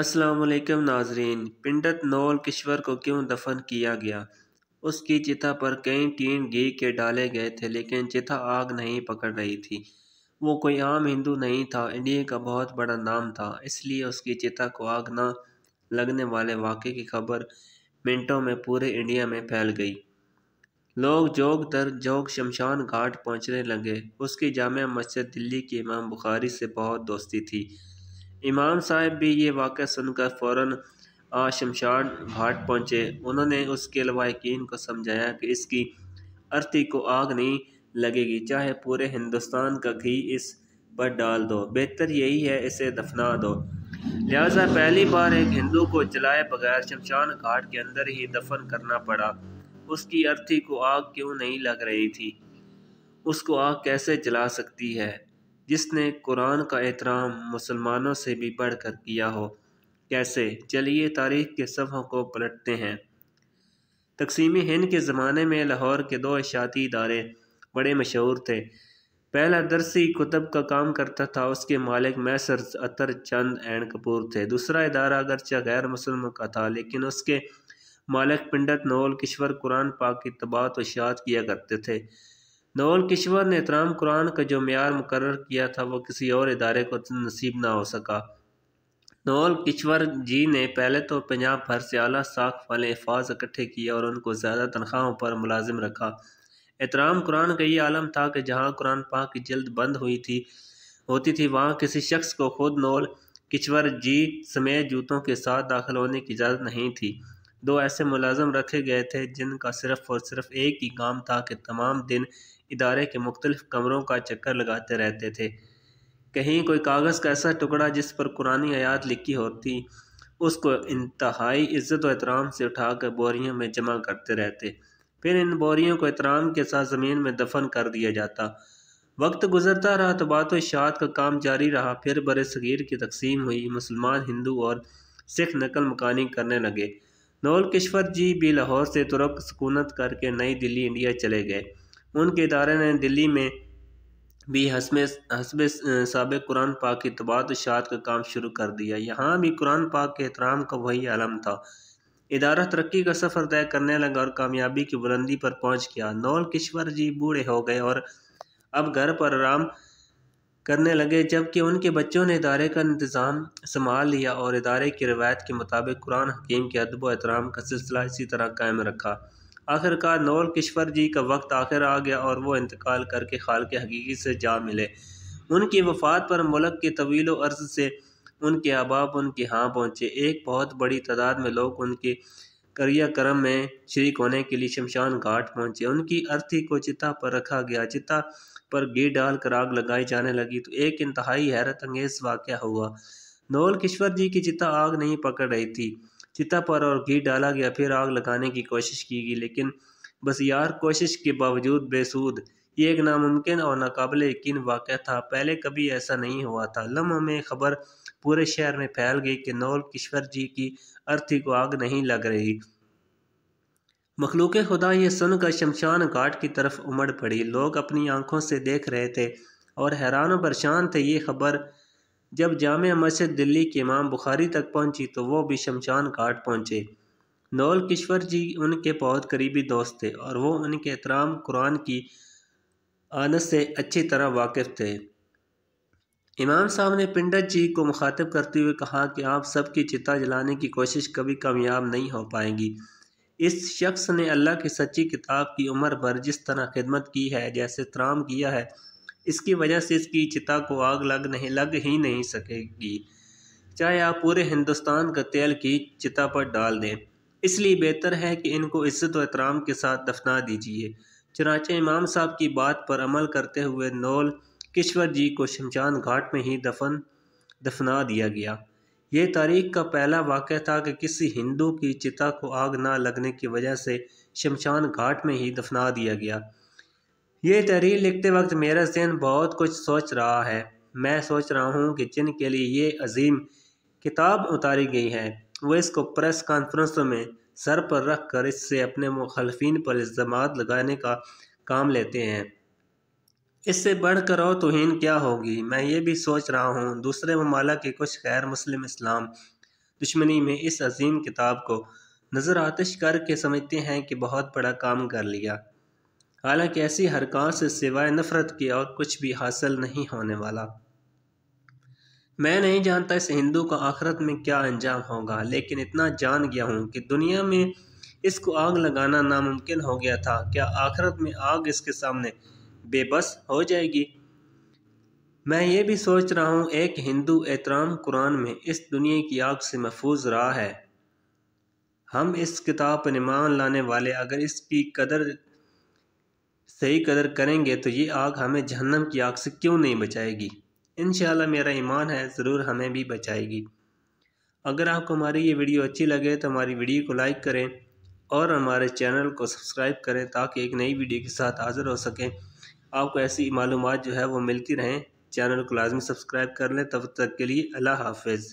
असलकम नाजरीन पिंडत नौल किश्वर को क्यों दफन किया गया उसकी चिता पर कई टीन घी के डाले गए थे लेकिन चिता आग नहीं पकड़ रही थी वो कोई आम हिंदू नहीं था इंडिया का बहुत बड़ा नाम था इसलिए उसकी चिता को आग ना लगने वाले वाक़े की खबर मिनटों में पूरे इंडिया में फैल गई लोग जोग दर जोग शमशान घाट पहुँचने लगे उसकी जाम मस्जिद दिल्ली की इमाम बुखारी से बहुत दोस्ती थी इमाम साहब भी ये वाक़ सुनकर फ़ौर आ शमशान घाट पहुँचे उन्होंने उसके लवाकिन को समझाया कि इसकी अर्थी को आग नहीं लगेगी चाहे पूरे हिंदुस्तान का घी इस पर डाल दो बेहतर यही है इसे दफना दो लिहाजा पहली बार एक हिंदू को जलाए बगैर शमशान घाट के अंदर ही दफन करना पड़ा उसकी अर्थी को आग क्यों नहीं लग रही थी उसको आग कैसे जला सकती है जिसने कुरान का एहतराम मुसलमानों से भी बढ़ कर किया हो कैसे चलिए तारीख के सफ़ों को पलटते हैं तकसीम हिंद के ज़माने में लाहौर के दो अशाती इदारे बड़े मशहूर थे पहला दरसी कुतब का काम करता था उसके मालिक मैसर अतर चंद एंड कपूर थे दूसरा इदारा अगरचा गैर मुसलम का था लेकिन उसके मालिक पंडित नोल किश्वर कुरान पाक की तबात व किया करते थे नवलकिश्वर ने तमाम कुरान का जो मैार मुकर किया था वह किसी और इदारे को नसीब ना हो सका नवल किशवर जी ने पहले तो पंजाब भर से अला साख वाले अफाज इकट्ठे किए और उनको ज़्यादा तनख्वाहों पर मुलाजिम रखा एहतराम कुरान का ये आलम था कि जहाँ कुरान पाक की जल्द बंद हुई थी होती थी वहाँ किसी शख्स को खुद नवल किशवर जी समेत जूतों के साथ दाखिल होने की इजाज़त नहीं थी दो ऐसे मुलाजम रखे गए थे जिनका सिर्फ और सिर्फ एक ही काम था कि तमाम दिन इदारे के मुख्तलिफ कमरों का चक्कर लगाते रहते थे कहीं कोई कागज़ का ऐसा टुकड़ा जिस पर कुरानी आयात लिखी होती उसको इंतहाई इज़्ज़त व एहतराम से उठाकर बोरियों में जमा करते रहते फिर इन बोरियों को एहतराम के साथ ज़मीन में दफन कर दिया जाता वक्त गुजरता रहा तो बात शात का काम जारी रहा फिर बर सगीर की तकसीम हुई मुसलमान हिंदू और सिख नकल मकानी करने लगे नौल किश्वर जी भी लाहौर से तुरक सकूनत करके नई दिल्ली इंडिया चले गए उनके इदारे ने दिल्ली में भी हसब हसब सबक कुरान पाक की तबात शात का काम शुरू कर दिया यहाँ भी कुरान पाक के एहतराम का वही आलम था इदारा तरक्की का सफ़र तय करने लगा और कामयाबी की बुलंदी पर पहुँच गया नौल किश्वर जी बूढ़े हो गए और अब घर पर आराम करने लगे जबकि उनके बच्चों ने इदारे का इंतज़ाम संभाल लिया और इदारे की रवायत के मुताबिक कुरान हकीम के अदब एहतराम का सिलसिला इसी तरह कायम रखा आखिरकार नौल किश्वर जी का वक्त आखिर आ गया और वो इंतकाल करके खाल के हकीकी से जा मिले उनकी वफात पर मुल्क के तवील अर्ज से उनके अहबाब उनके यहाँ पहुँचे एक बहुत बड़ी तादाद में लोग उनके क्रम में श्री होने के लिए शमशान घाट पहुंचे उनकी अर्थी को चिता पर रखा गया चिता पर घी डालकर आग लगाई जाने लगी तो एक इंतहाई हैरत अंगेज वाक़ हुआ नोल किश्वर जी की चिता आग नहीं पकड़ रही थी चिता पर और घी डाला गया फिर आग लगाने की कोशिश की गई लेकिन बस यार कोशिश के बावजूद बेसूद ये एक नामुमकिन और नाकबिल यकीन वाक़ था पहले कभी ऐसा नहीं हुआ था लम्हों में खबर पूरे शहर में फैल गई कि नौल किश्वर जी की अर्थी को आग नहीं लग रही मखलूक खुदा ये सुनकर शमशान घाट की तरफ उमड़ पड़ी लोग अपनी आंखों से देख रहे थे और हैरान परेशान थे ये खबर जब जाम मस्जिद दिल्ली के इमाम बुखारी तक पहुंची तो वो भी शमशान घाट पहुंचे नौल किश्वर जी उनके बहुत करीबी दोस्त थे और वो उनके एहतराम कुरान की आनस से अच्छी तरह वाकिफ़ थे इमाम साहब ने पिंडत जी को मुखातब करते हुए कहा कि आप सबकी चिता जलाने की कोशिश कभी कामयाब नहीं हो पाएंगी इस शख्स ने अल्लाह की सच्ची किताब की उम्र भर जिस तरह खिदमत की है जैसे तराम किया है इसकी वजह से इसकी चिता को आग लग नहीं लग ही नहीं सकेगी चाहे आप पूरे हिंदुस्तान का तेल की चिता पर डाल दें इसलिए बेहतर है कि इनको इज़्ज़त व एहतराम के साथ दफना दीजिए चनाचे इमाम साहब की बात पर अमल करते हुए नौल किश्वर जी को शमशान घाट में ही दफन दफना दिया गया ये तारीख का पहला वाक़ था कि किसी हिंदू की चिता को आग ना लगने की वजह से शमशान घाट में ही दफना दिया गया ये तहरीर लिखते वक्त मेरा जहन बहुत कुछ सोच रहा है मैं सोच रहा हूँ कि जिनके लिए ये अजीम किताब उतारी गई है वो इसको प्रेस कॉन्फ्रेंसों में सर पर रख कर इससे अपने मुखलफिन पर इल्ज़ाम लगाने का काम लेते हैं इससे बढ़ कर और तोहन क्या होगी मैं ये भी सोच रहा हूँ दूसरे ममालक के कुछ गैर मुस्लिम इस्लाम दुश्मनी में इस अजीम किताब को नज़र आतिश करके समझते हैं कि बहुत बड़ा काम कर लिया हालांकि ऐसी हरकत से सिवाय नफ़रत के और कुछ भी हासिल नहीं होने वाला मैं नहीं जानता इस हिंदू का आखिरत में क्या अंजाम होगा लेकिन इतना जान गया हूँ कि दुनिया में इसको आग लगाना नामुमकिन हो गया था क्या आखिरत में आग इसके सामने बेबस हो जाएगी मैं ये भी सोच रहा हूँ एक हिंदू एहतराम कुरान में इस दुनिया की आग से महफूज रहा है हम इस किताब पर निमान लाने वाले अगर इसकी कदर सही कदर करेंगे तो ये आग हमें जहन्नम की आग से क्यों नहीं बचाएगी इन मेरा ईमान है ज़रूर हमें भी बचाएगी अगर आपको हमारी ये वीडियो अच्छी लगे तो हमारी वीडियो को लाइक करें और हमारे चैनल को सब्सक्राइब करें ताकि एक नई वीडियो के साथ हाज़िर हो सकें आपको ऐसी मालूम जो है वो मिलती रहें चैनल को लाजमी सब्सक्राइब कर लें तब तक के लिए अल्लाह हाफिज़